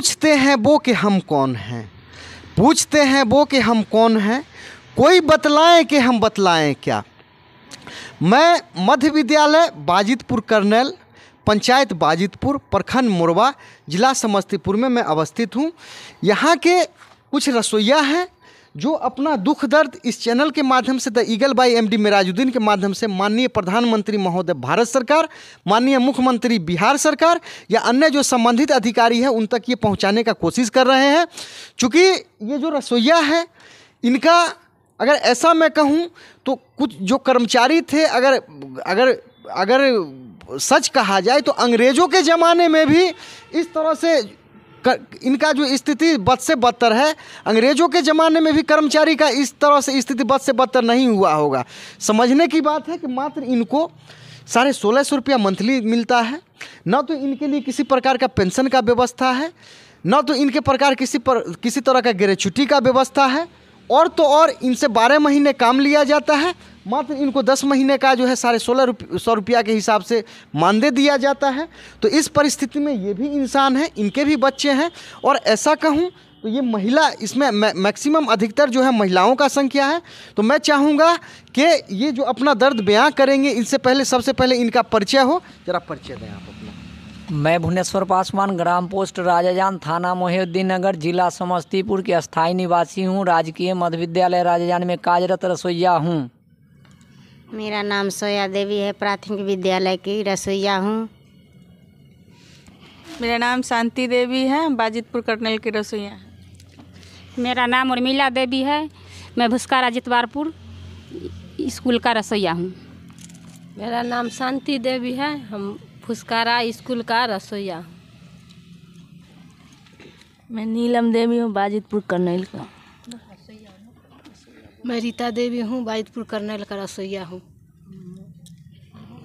पूछते हैं वो कि हम कौन हैं पूछते हैं वो कि हम कौन हैं कोई बतलाएं कि हम बतलाएं क्या मैं मध्य विद्यालय बाजितपुर कर्नल पंचायत बाजितपुर प्रखंड मोरवा जिला समस्तीपुर में मैं अवस्थित हूँ यहाँ के कुछ रसोइया हैं जो अपना दुख दर्द इस चैनल के माध्यम से the eagle by M D Mirajuddin के माध्यम से माननीय प्रधानमंत्री महोदय भारत सरकार माननीय मुख्यमंत्री बिहार सरकार या अन्य जो संबंधित अधिकारी हैं उन तक ये पहुंचाने का कोशिश कर रहे हैं चूँकि ये जो रसोईया है इनका अगर ऐसा मैं कहूँ तो कुछ जो कर्मचारी थे अगर अगर अगर सच कहा जाए तो अंग्रेज़ों के ज़माने में भी इस तरह से कर, इनका जो स्थिति बद से बदतर है अंग्रेज़ों के ज़माने में भी कर्मचारी का इस तरह से स्थिति बद से बदतर नहीं हुआ होगा समझने की बात है कि मात्र इनको साढ़े सोलह सौ रुपया मंथली मिलता है ना तो इनके लिए किसी प्रकार का पेंशन का व्यवस्था है ना तो इनके प्रकार किसी पर किसी तरह का ग्रेचुटी का व्यवस्था है और तो और इनसे बारह महीने काम लिया जाता है मात्र इनको दस महीने का जो है साढ़े सोलह रुप सौ रुपया के हिसाब से मानदेय दिया जाता है तो इस परिस्थिति में ये भी इंसान है इनके भी बच्चे हैं और ऐसा कहूँ तो ये महिला इसमें मैक्सिमम अधिकतर जो है महिलाओं का संख्या है तो मैं चाहूँगा कि ये जो अपना दर्द बयां करेंगे इनसे पहले सबसे पहले इनका परिचय हो जरा परिचय दें आप अपना मैं भुवनेश्वर पासवान ग्राम पोस्ट राजाजान थाना मोहिउद्दीन नगर जिला समस्तीपुर के स्थायी निवासी हूँ राजकीय मध्य विद्यालय राजाजान में कार्यरत रसोईया हूँ मेरा नाम सोया देवी है प्राथमिक विद्यालय की रसोईया हूँ मेरा नाम शांति देवी है बाजितपुर करनल की रसोईया मेरा नाम उर्मिला देवी है मैं भुस्का जितवारपुर स्कूल का रसोईया हूँ मेरा नाम शांति देवी है हम फुसकारा स्कूल का रसोईया हूँ मैं नीलम देवी हूँ बाजितपुर कर्नैल का मैं रीता देवी हूँ बाजितपुर कर्नल का रसोईया हूँ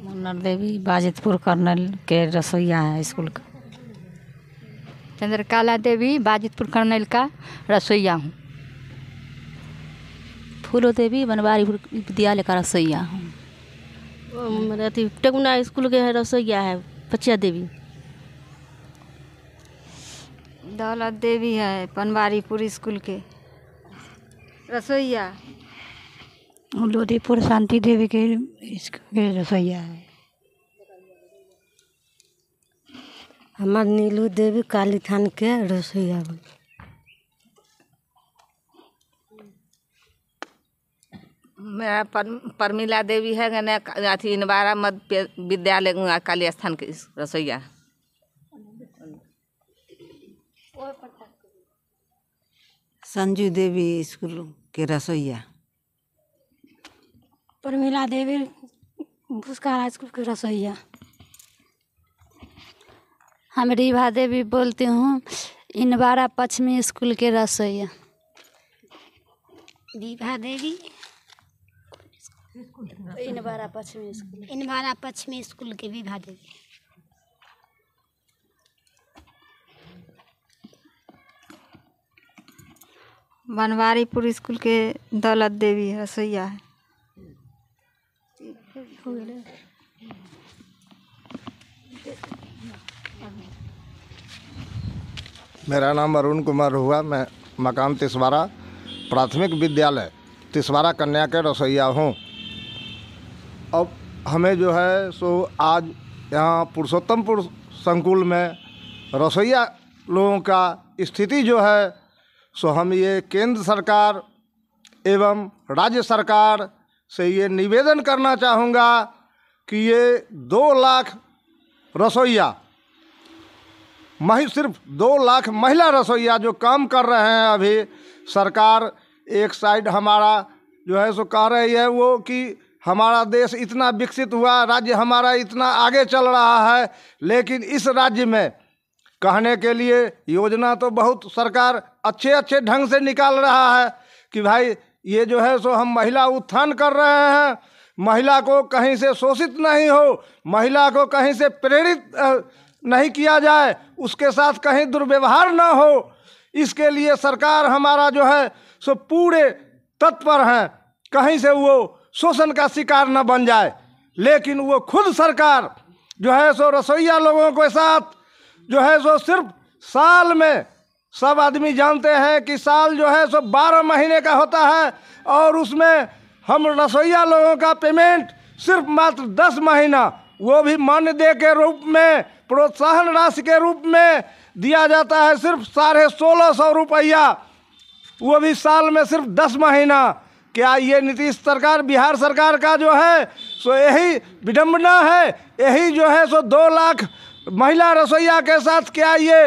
मुन्नर देवी बाजितपुर कर्नल के रसोईया है स्कूल का चंद्रकाला देवी बाजितपुर कर्नल का रसोईया हूँ फूलो देवी बनवारीपुर विद्यालय का रसोईया हूँ अथी टेगुना स्कूल के है रसोईया है पचिया देवी दौलत देवी है पनवारीपुर स्कूल के रसोईया लोधीपुर शांति देवी के इसके रसोईया है हमार नीलू देवी काली थान के रसोईया मेरा पर, परमिला देवी है गने अथी इनवारा मध्य विद्यालय काली स्थान के रसोईया संजू देवी स्कूल के रसोईया प्रमिला देवी भूसका स्कूल की रसोईया हम रीभा देवी बोलती हूँ इनवारा पश्चिमी स्कूल के रसोईया रीभा देवी इनवारा पश्चिमी स्कूल इनवारा पश्चिमी स्कूल के विभा देवी बनवारीपुर स्कूल के दौलत देवी रसोईया है मेरा नाम अरुण कुमार हुआ मैं मकान तिसवारा प्राथमिक विद्यालय तिसवारा कन्या के रसोईया हूँ अब हमें जो है सो आज यहाँ पुरुषोत्तमपुर संकुल में रसोईया लोगों का स्थिति जो है सो हम ये केंद्र सरकार एवं राज्य सरकार से ये निवेदन करना चाहूँगा कि ये दो लाख रसोईया मही सिर्फ दो लाख महिला रसोईया जो काम कर रहे हैं अभी सरकार एक साइड हमारा जो है सो कह रही है वो कि हमारा देश इतना विकसित हुआ राज्य हमारा इतना आगे चल रहा है लेकिन इस राज्य में कहने के लिए योजना तो बहुत सरकार अच्छे अच्छे ढंग से निकाल रहा है कि भाई ये जो है सो हम महिला उत्थान कर रहे हैं महिला को कहीं से शोषित नहीं हो महिला को कहीं से प्रेरित नहीं किया जाए उसके साथ कहीं दुर्व्यवहार ना हो इसके लिए सरकार हमारा जो है सो पूरे तत्पर हैं कहीं से वो शोषण का शिकार न बन जाए लेकिन वो खुद सरकार जो है सो रसोईया लोगों के साथ जो है सो सिर्फ साल में सब आदमी जानते हैं कि साल जो है सो बारह महीने का होता है और उसमें हम रसोईया लोगों का पेमेंट सिर्फ मात्र दस महीना वो भी मानदेय के रूप में प्रोत्साहन राशि के रूप में दिया जाता है सिर्फ साढ़े सोलह सौ रुपया वो भी साल में सिर्फ दस महीना क्या ये नीतीश सरकार बिहार सरकार का जो है सो यही विडम्बना है यही जो है सो दो लाख महिला रसोईया के साथ क्या ये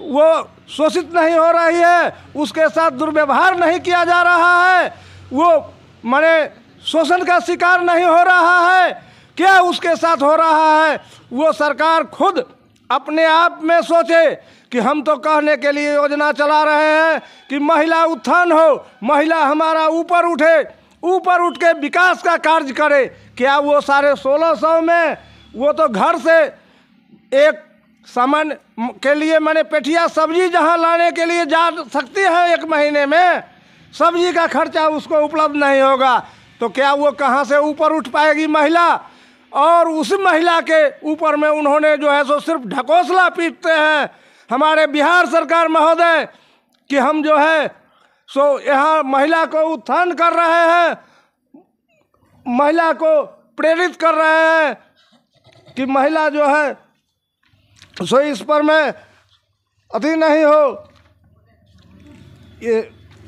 वो शोषित नहीं हो रही है उसके साथ दुर्व्यवहार नहीं किया जा रहा है वो मरे शोषण का शिकार नहीं हो रहा है क्या उसके साथ हो रहा है वो सरकार खुद अपने आप में सोचे कि हम तो कहने के लिए योजना चला रहे हैं कि महिला उत्थान हो महिला हमारा ऊपर उठे ऊपर उठ के विकास का कार्य करे क्या वो साढ़े सोलह सौ में वो तो घर से एक सामान के लिए मैंने पेठिया सब्जी जहाँ लाने के लिए जा सकती है एक महीने में सब्जी का खर्चा उसको उपलब्ध नहीं होगा तो क्या वो कहाँ से ऊपर उठ पाएगी महिला और उस महिला के ऊपर में उन्होंने जो है सो सिर्फ ढकोसला पीटते हैं हमारे बिहार सरकार महोदय कि हम जो है सो यहाँ महिला को उत्थान कर रहे हैं महिला को प्रेरित कर रहे हैं कि महिला जो है सो इस पर मैं अति नहीं हो ये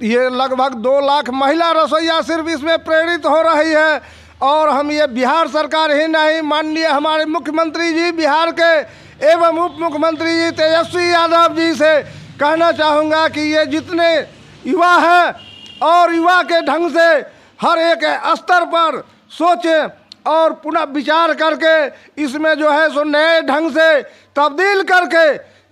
ये लगभग दो लाख महिला रसोईया सिर्फ इसमें प्रेरित हो रही है और हम ये बिहार सरकार ही नहीं माननीय हमारे मुख्यमंत्री जी बिहार के एवं उप मुख्यमंत्री जी तेजस्वी यादव जी से कहना चाहूँगा कि ये जितने युवा हैं और युवा के ढंग से हर एक स्तर पर सोचें और पुनः विचार करके इसमें जो है सो नए ढंग से तब्दील करके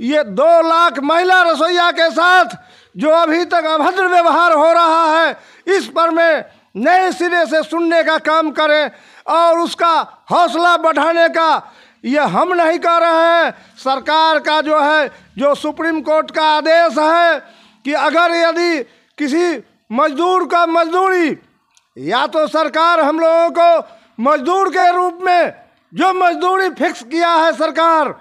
ये दो लाख महिला रसोईया के साथ जो अभी तक अभद्र व्यवहार हो रहा है इस पर मैं नए सिरे से सुनने का काम करें और उसका हौसला बढ़ाने का ये हम नहीं कर रहे हैं सरकार का जो है जो सुप्रीम कोर्ट का आदेश है कि अगर यदि किसी मजदूर का मजदूरी या तो सरकार हम लोगों को मजदूर के रूप में जो मजदूरी फिक्स किया है सरकार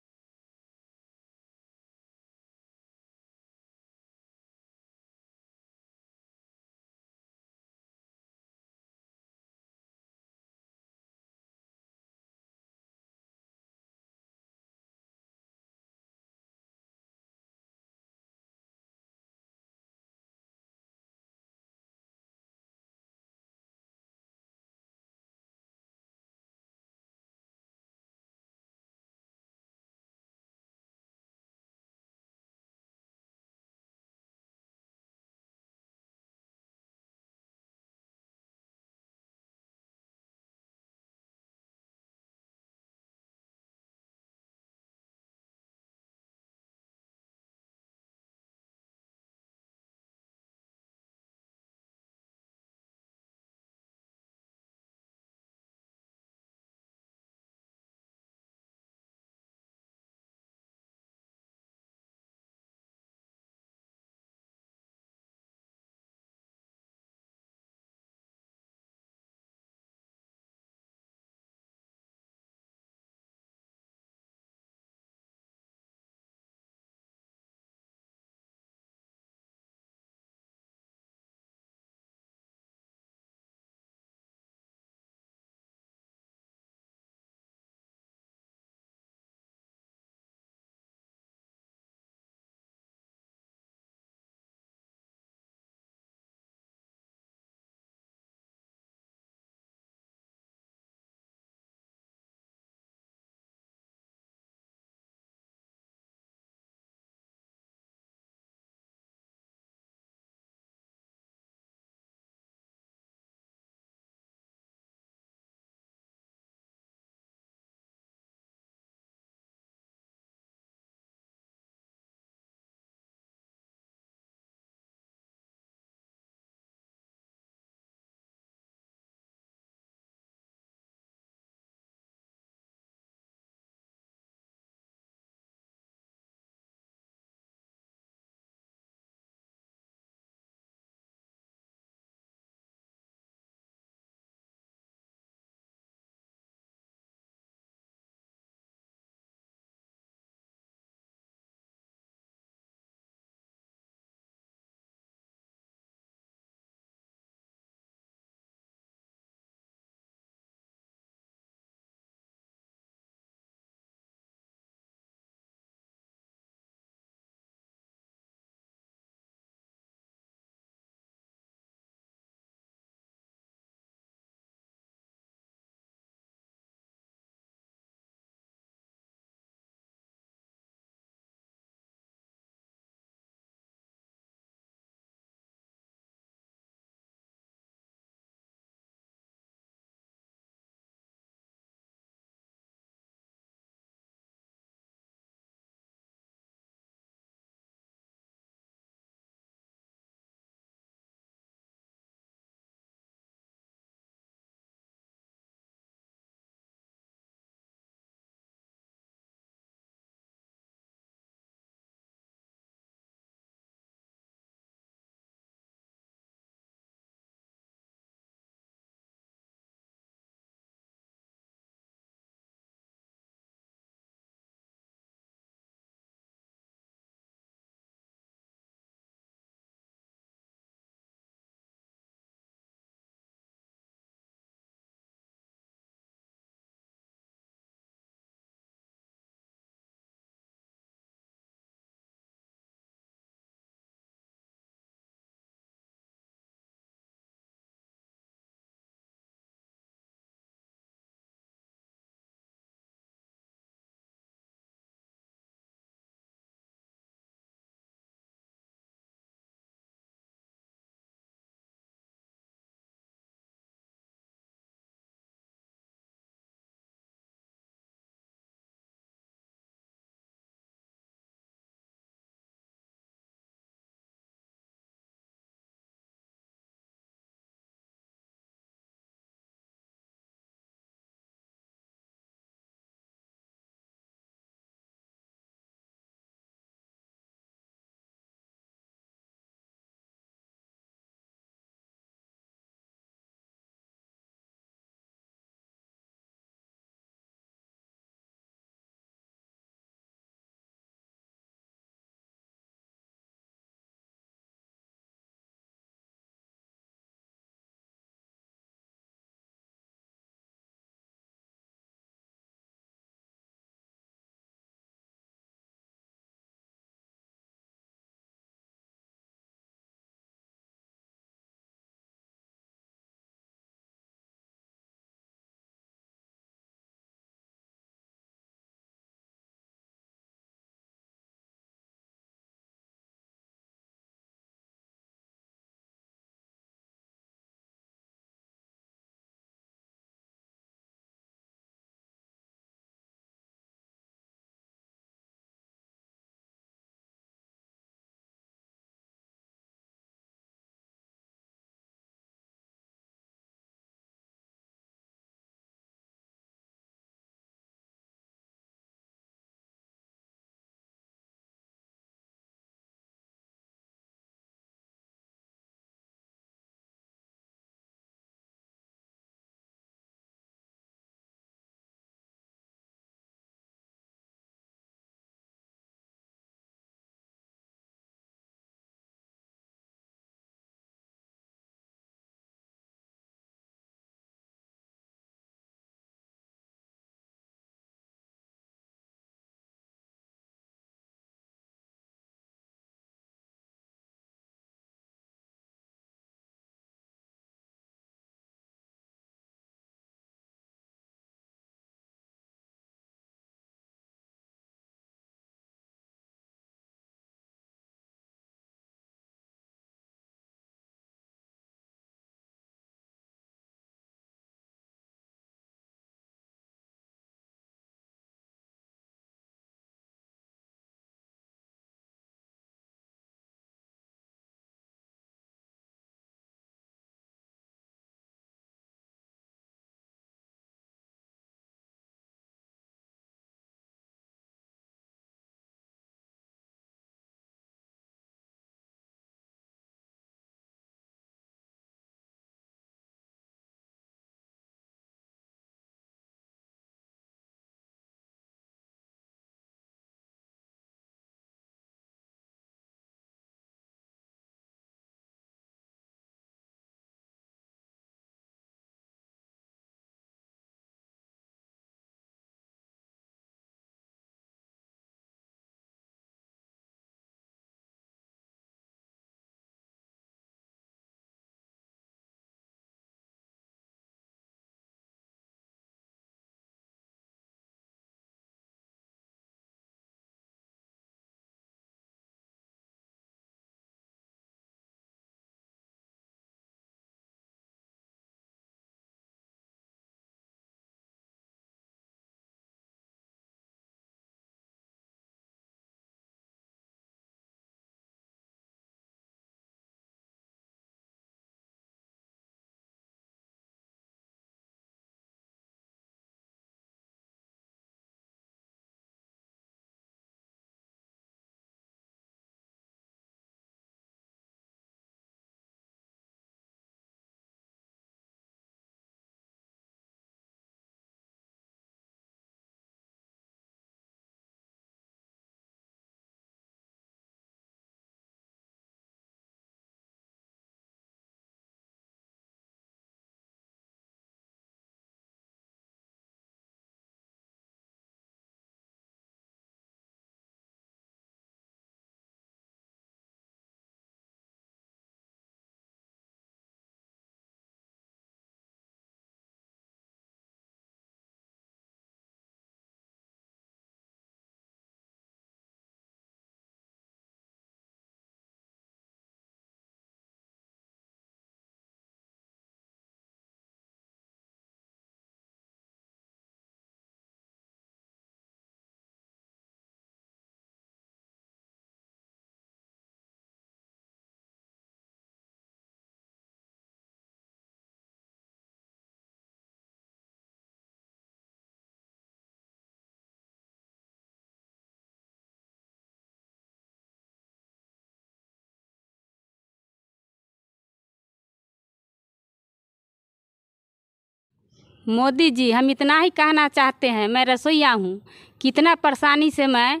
मोदी जी हम इतना ही कहना चाहते हैं मैं रसोईया हूँ कितना परेशानी से मैं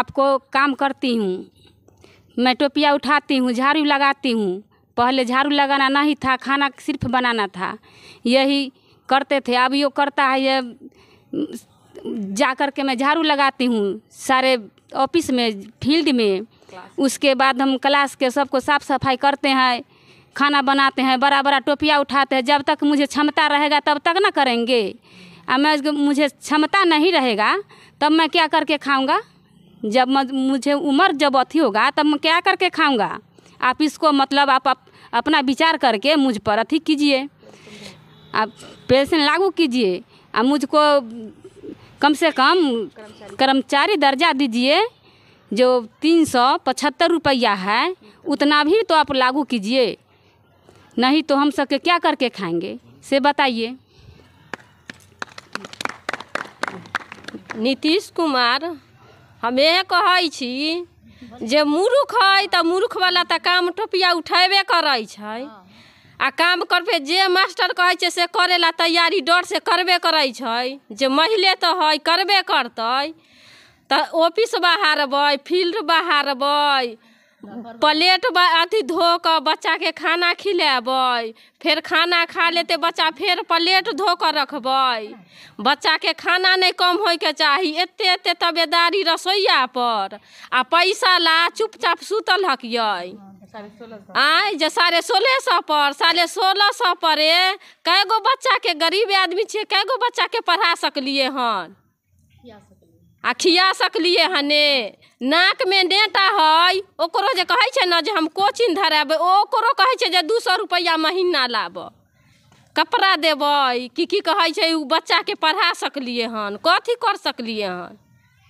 आपको काम करती हूँ मैं टोपिया उठाती हूँ झाड़ू लगाती हूँ पहले झाड़ू लगाना नहीं था खाना सिर्फ बनाना था यही करते थे अब यो करता है ये जा कर के मैं झाड़ू लगाती हूँ सारे ऑफिस में फील्ड में उसके बाद हम क्लास के सबको साफ़ सफाई करते हैं खाना बनाते हैं बड़ा बड़ा टोपिया उठाते हैं जब तक मुझे क्षमता रहेगा तब तक ना करेंगे और मैं मुझे क्षमता नहीं रहेगा तब मैं क्या करके खाऊंगा जब मुझे उम्र जब अथी होगा तब मैं क्या करके खाऊंगा आप इसको मतलब आप, आप अपना विचार करके मुझ पर अथी कीजिए आप पेंशन लागू कीजिए और मुझको कम से कम कर्मचारी दर्जा दीजिए जो तीन सौ पचहत्तर रुपया है उतना भी तो आप लागू कीजिए नहीं तो हम सबके क्या करके खाएंगे से बताइए नीतीश कुमार हम यह कहै जे मूर्ख है मूर्ख वाला तो काम टोपिया उठेबे कर आ काम करबे जे मास्टर कहै छै से करे ला तैयारी डर से करबे करै छै जे महिले तऽ है करबे करतै तऽ ऑफिस बहारबै फील्ड बहारबै प्लेट अथी धो कर बच्चा के खाना खिलाब फिर खाना खा लेते बच्चा फिर प्लेट धो कर बच्चा के खाना नहीं कम हो के चाही एत तबेदारी रसोईया पर आ पैसा ला चुपचाप सुतल ये आय जे साढ़े सोलह सौ पर साढ़े सोलह सौ पर कै गो बच्चा के गरीब आदमी छे कै गो बच्चा के पढ़ा सकलिए हन आ खिया सकलिए हने नाक में डेटा है ओकरो जे कहे ना जे हम कोचिंग धराब ओकरो कहे छे जे 200 रुपया महीना लाब कपड़ा देबै कि की कहे उ बच्चा के पढ़ा सकलिए हन कथी कर सकलिए हन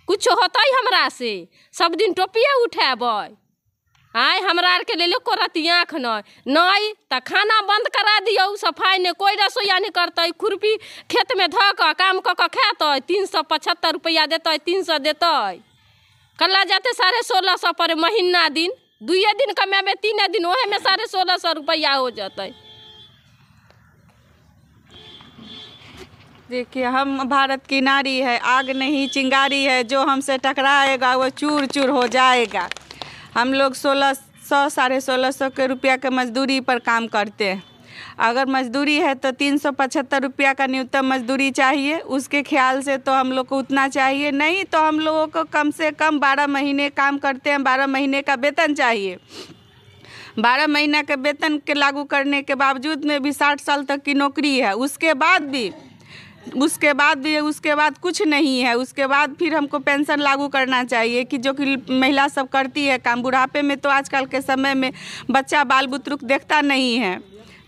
कुछ होतै हमरा से सब दिन टोपिए उठाबै आय हमरा के लिए लो आँख नहीं नहीं तो खाना बंद करा दियो सफाई ने कोई रसोईया नहीं करते खुरपी खेत में धक काम कऽ कऽ खेतै तीन सौ पचहत्तर रुपया देते तीन सौ देते कल जाते साढ़े सोलह सौ पर महीना दिन दुए दिन कमाबे तीन दिन वह में साढ़े सोलह सौ रुपया हो जाते देखिए हम भारत की नारी है आग नहीं चिंगारी है जो हमसे टकराएगा वो चूर चूर हो जाएगा हम लोग सोलह सौ साढ़े सोलह सौ के रुपया के मजदूरी पर काम करते हैं अगर मजदूरी है तो तीन सौ पचहत्तर रुपया का न्यूनतम मजदूरी चाहिए उसके ख्याल से तो हम लोग को उतना चाहिए नहीं तो हम लोगों को कम से कम बारह महीने काम करते हैं बारह महीने का वेतन चाहिए बारह महीना के वेतन के लागू करने के बावजूद में भी साठ साल तक की नौकरी है उसके बाद भी उसके बाद भी उसके बाद कुछ नहीं है उसके बाद फिर हमको पेंशन लागू करना चाहिए कि जो कि महिला सब करती है काम बुढ़ापे में तो आजकल के समय में बच्चा बाल बुतरुक देखता नहीं है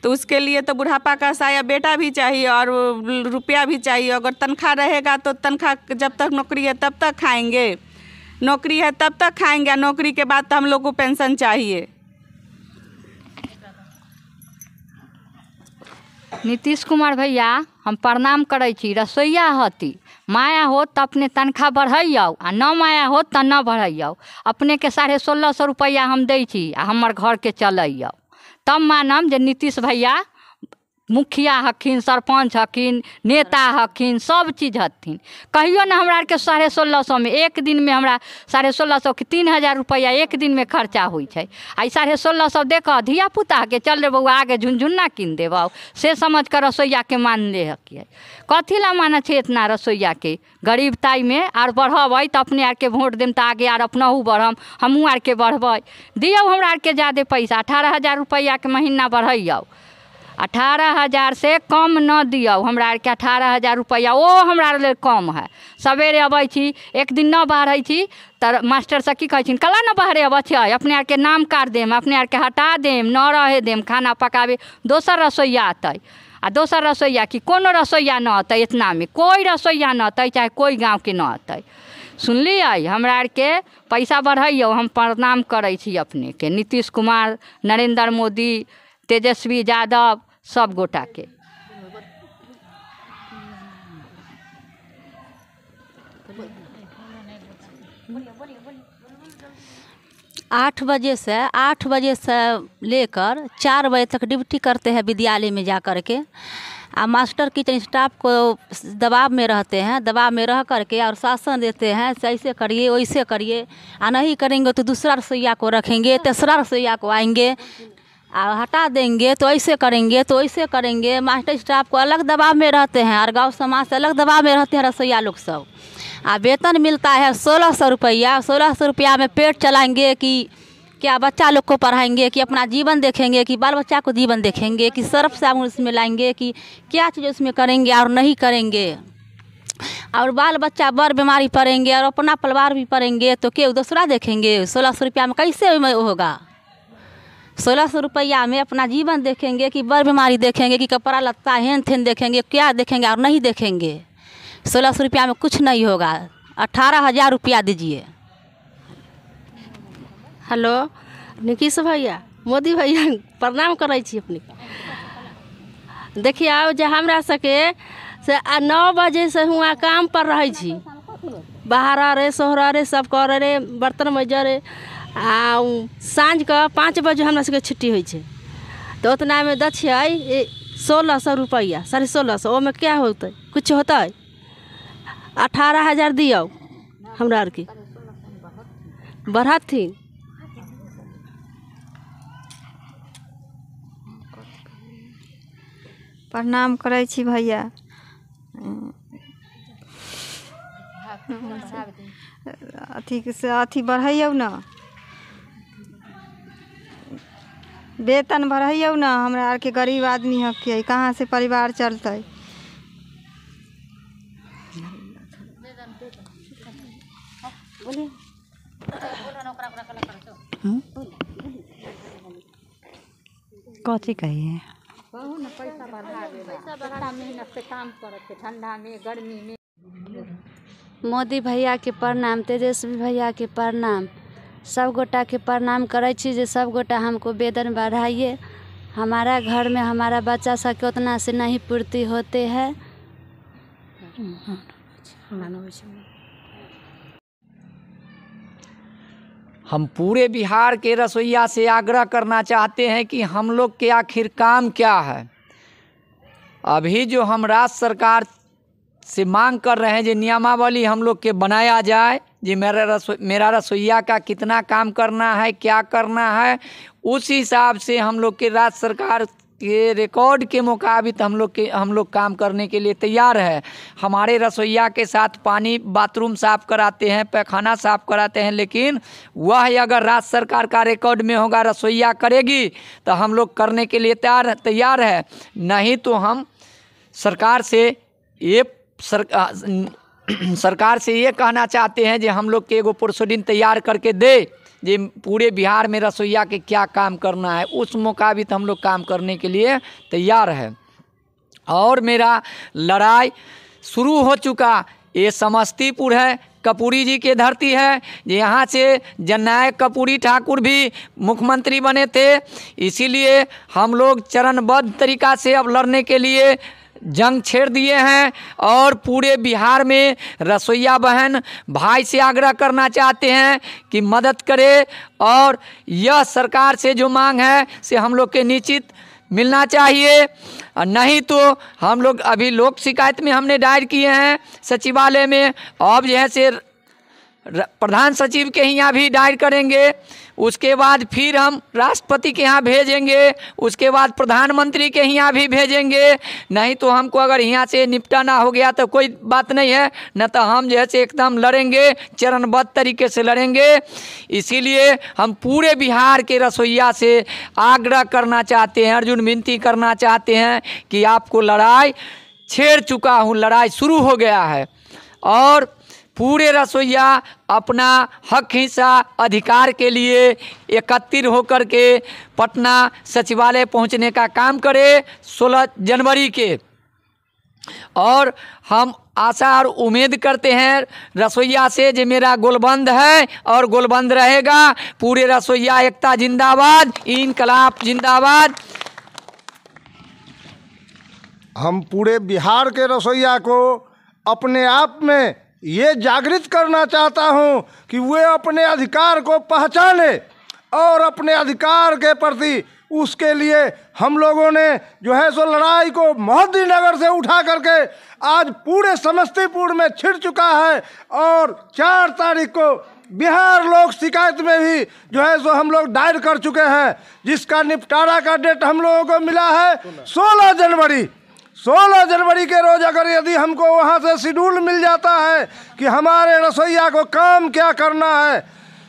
तो उसके लिए तो बुढ़ापा का साया बेटा भी चाहिए और रुपया भी चाहिए अगर तनख्वाह रहेगा तो तनख्वाह जब तक नौकरी है तब तक खाएंगे नौकरी है तब तक खाएंगे नौकरी के बाद तो हम लोग को पेंशन चाहिए नीतीश कुमार भैया हम प्रणाम करे रसोईया रसोइया हती माया हो तो अपने तनख्वाह बढ़ैयौ आ न माया हो तो न अपने के साढ़े सोलह सौ रुपया हम दे छी आ घर के चलैयौ तब मानम जो नीतीश भैया मुखिया हखिन सरपंच हखिन नेता हखिन सब चीज हथिन कहियो ना हमरा के साढ़े सोलह सौ में एक दिन में हमरा साढ़े सोलह के तीन हजार रुपया एक दिन में खर्चा हो छै आ साढ़े सोलह सओ देखऽ के चल रे बौआ आगे झुनझुन्ना कीन देव से समझ रसोईया के मान ले हकी कथी ला माना छे इतना के गरीब में आर बढ़ब तो अपने के वोट देम तो आगे आर अपनहु बढ़म हमहूँ आर के दियौ हमरा हमारे ज्यादा पैसा अठारह हजार के महीना बढ़ैयौ अठारह हजार से कम न दियौ हमरा आरके अठारह हजार रुपैआ ओ हमरा लेल कम है सवेरे अब एक दिन न बाहरै छी तऽ मास्टरसँ की कहै छिन कला न अब अबथियै अपने आरके नाम काट देम अपने के हटा देम न रहे देम खाना पकाबे दोसर रसोइया अतै आ दोसर रसोइया कि कोनो रसोइया न अतै में कोई रसोइया न अतै चाहे कोइ गाँवके न अतै सुनलियै हमरा आरके पैसा बढ़ैयौ हम प्रणाम करै छी के नीतीश कुमार नरेंद्र मोदी तेजस्वी यादव सब गोटा के आठ बजे से आठ बजे से लेकर चार बजे तक ड्यूटी करते हैं विद्यालय में जा कर के और मास्टर किचन स्टाफ को दबाव में रहते हैं दबाव में रह करके और शासन देते हैं ऐसे करिए वैसे करिए आ नहीं करेंगे तो दूसरा रसोईया को रखेंगे तेसरा रसोईया को आएंगे और हटा देंगे तो ऐसे करेंगे तो ऐसे करेंगे मास्टर स्टाफ को अलग दबाव में रहते हैं और गाँव समाज से अलग दबाव में रहते हैं रसोईया लोग सब आ वेतन मिलता है सोलह सौ रुपया सोलह सौ रुपया में पेट चलाएंगे कि क्या बच्चा लोग को पढ़ाएंगे कि अपना जीवन देखेंगे कि बाल बच्चा को जीवन देखेंगे कि सर्फ साबुन उसमें लाएंगे कि क्या चीज़ उसमें करेंगे और नहीं करेंगे और बाल बच्चा बड़ बीमारी पड़ेंगे और अपना परिवार भी पड़ेंगे तो क्यों दूसरा देखेंगे सोलह सौ रुपया में कैसे होगा सोलह सौ रुपया में अपना जीवन देखेंगे कि बड़ बीमारी देखेंगे कि कपड़ा लत्ता हेन थेन देखेंगे क्या देखेंगे और नहीं देखेंगे सोलह सौ रुपया में कुछ नहीं होगा अट्ठारह हज़ार रुपया दीजिए हेलो नीतीश भैया मोदी भैया प्रणाम करे अपने देखिए आओ हमरा सके से नौ बजे से हुआ काम पर रहे बाहर रे सोहर रे सब कर रे बर्तन मजर रे आ के पाँच बजे हमरा सबके छुट्टी हो तो उतना में दै सोलह सौ रुपया साढ़े सोलह सौ में क्या होते कुछ होते अठारह हजार दि हमरा के बढ़ती प्रणाम कर भैया अथी से अथी बढ़ैयौ वेतन भरैयौ ने आर के गरीब आदमी कहाँ से परिवार चलते कथी कहिए मोदी भैया के प्रणाम तेजस्वी भैया के प्रणाम सब गोटा के प्रणाम करे छी जे सब गोटा हमको वेतन बढ़ाइए हमारा घर में हमारा बच्चा सबके उतना से नहीं पूर्ति होते है हम पूरे बिहार के रसोईया से आग्रह करना चाहते हैं कि हम लोग के आखिर काम क्या है अभी जो हम राज्य सरकार से मांग कर रहे हैं जो नियमावली हम लोग के बनाया जाए जी मेरा रसो मेरा रसोईया का कितना काम करना है क्या करना है उस हिसाब से हम लोग के राज्य सरकार के रिकॉर्ड के मुताबिक हम लोग के हम लोग काम करने के लिए तैयार है हमारे रसोईया के साथ पानी बाथरूम साफ कराते हैं पैखाना साफ कराते हैं लेकिन वह अगर राज्य सरकार का रिकॉर्ड में होगा रसोईया करेगी तो हम लोग करने के लिए तैयार तैयार है नहीं तो हम सरकार से ये सर सरकार से ये कहना चाहते हैं जो हम लोग के एगो पुरसोडिन तैयार करके दे जे पूरे बिहार में रसोईया के क्या काम करना है उस मौका भी तो हम लोग काम करने के लिए तैयार है और मेरा लड़ाई शुरू हो चुका ये समस्तीपुर है कपूरी जी के धरती है यहाँ से जननायक कपूरी ठाकुर भी मुख्यमंत्री बने थे इसीलिए हम लोग चरणबद्ध तरीका से अब लड़ने के लिए जंग छेड़ दिए हैं और पूरे बिहार में रसोईया बहन भाई से आग्रह करना चाहते हैं कि मदद करे और यह सरकार से जो मांग है से हम लोग के निश्चित मिलना चाहिए नहीं तो हम लोग अभी लोक शिकायत में हमने दायर किए हैं सचिवालय में अब जो है से प्रधान सचिव के यहाँ भी दायर करेंगे उसके बाद फिर हम राष्ट्रपति के यहाँ भेजेंगे उसके बाद प्रधानमंत्री के यहाँ भी भेजेंगे नहीं तो हमको अगर यहाँ से निपटाना हो गया तो कोई बात नहीं है न तो हम जो है से एकदम लड़ेंगे चरणबद्ध तरीके से लड़ेंगे इसीलिए हम पूरे बिहार के रसोईया से आग्रह करना चाहते हैं अर्जुन विनती करना चाहते हैं कि आपको लड़ाई छेड़ चुका हूँ लड़ाई शुरू हो गया है और पूरे रसोईया अपना हक हिस्सा अधिकार के लिए एकत्रित होकर के पटना सचिवालय पहुंचने का काम करे 16 जनवरी के और हम आशा और उम्मीद करते हैं रसोईया से जो मेरा गोलबंद है और गोलबंद रहेगा पूरे रसोईया एकता जिंदाबाद इनकलाब जिंदाबाद हम पूरे बिहार के रसोईया को अपने आप में ये जागृत करना चाहता हूँ कि वे अपने अधिकार को पहचाने और अपने अधिकार के प्रति उसके लिए हम लोगों ने जो है सो लड़ाई को मोहद्दी नगर से उठा करके आज पूरे समस्तीपुर में छिड़ चुका है और चार तारीख को बिहार लोक शिकायत में भी जो है सो हम लोग दायर कर चुके हैं जिसका निपटारा का डेट हम लोगों को मिला है सोलह जनवरी सोलह जनवरी के रोज़ अगर यदि हमको वहाँ से शेड्यूल मिल जाता है कि हमारे रसोईया को काम क्या करना है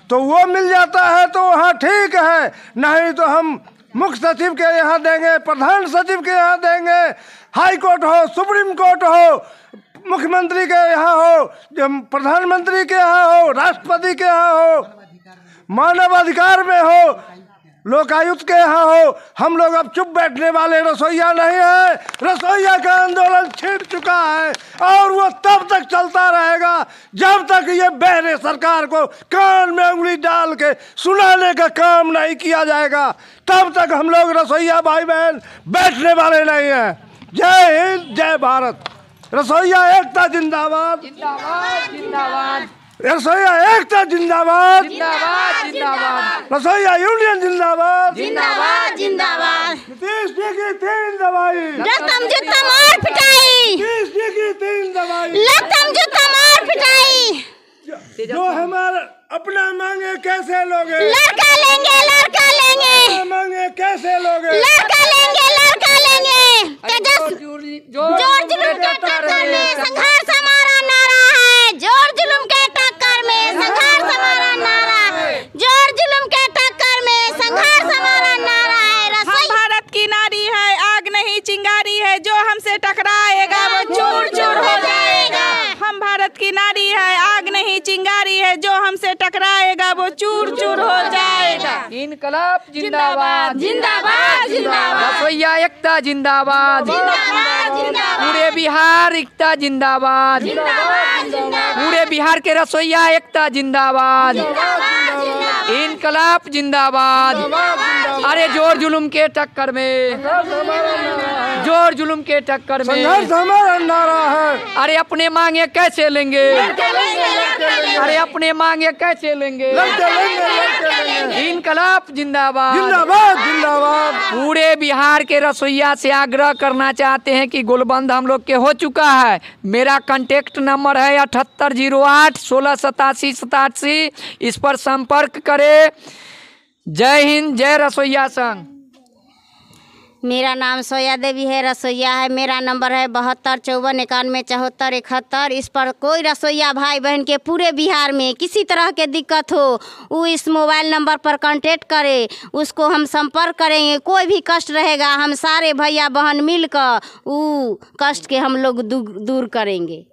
तो वो मिल जाता है तो वहाँ ठीक है नहीं तो हम मुख्य सचिव के यहाँ देंगे प्रधान सचिव के यहाँ देंगे हाई कोर्ट हो सुप्रीम कोर्ट हो मुख्यमंत्री के यहाँ हो प्रधानमंत्री के यहाँ हो राष्ट्रपति के यहाँ हो मानव अधिकार में हो लोकायुक्त के यहाँ हो हम लोग अब चुप बैठने वाले रसोईया नहीं है रसोईया का आंदोलन छिड़ चुका है और वो तब तक चलता रहेगा जब तक ये बहरे सरकार को कान में उंगली डाल के सुनाने का काम नहीं किया जाएगा तब तक हम लोग रसोईया भाई बहन बैठने वाले नहीं हैं जय हिंद जय भारत रसोईया एकता जिंदाबाद जिंदाबाद जिंदाबाद रसोईया एकता जिंदाबाद जिंदाबाद जिंदाबाद रसोईया यूनियन जिंदाबाद जिंदाबाद जिंदाबाद नीतीश जी की तीन दवाई लतम जुतम और पिटाई नीतीश जी की तीन दवाई लतम जुतम और पिटाई जो हमारा अपना मांगे कैसे लोगे लड़का लेंगे लड़का लेंगे मांगे कैसे लोगे लड़का लेंगे लड़का लेंगे जोर जुलूम के संघर्ष हमारा नारा है जोर जुलूम के नहीं चिंगारी है जो हमसे टकराएगा वो चूर हाँ, चूर हो जाएगा हम भारत की नारी है आग नहीं चिंगारी है जो हमसे टकराएगा वो चूर चूर हो जाएगा इनकलाब जिंदाबाद जिंदाबाद जिंदाबाद भैया एकता जिंदाबाद पूरे बिहार एकता जिंदाबाद पूरे बिहार के रसोईया एकता जिंदाबाद इनकलाब जिंदाबाद अरे जोर जुलूम के टक्कर में जोर जुलूम के टक्कर में नारा है अरे अपने मांगे कैसे लेंगे अरे अपने मांगे कैसे लेंगे इनकलाब जिंदाबाद जिंदाबाद पूरे बिहार के रसोईया से आग्रह करना चाहते हैं कि गोलबंद हम लोग के हो चुका है मेरा कॉन्टेक्ट नंबर है अठहत्तर जीरो आठ सोलह सतासी सतासी इस पर संपर्क करें जय हिंद जय रसोईया संघ मेरा नाम सोया देवी है रसोईया है मेरा नंबर है बहत्तर चौवन इक्यानवे चौहत्तर इकहत्तर इस पर कोई रसोईया भाई बहन के पूरे बिहार में किसी तरह के दिक्कत हो वो इस मोबाइल नंबर पर कांटेक्ट करे उसको हम संपर्क करेंगे कोई भी कष्ट रहेगा हम सारे भैया बहन मिलकर वो कष्ट के हम लोग दूर करेंगे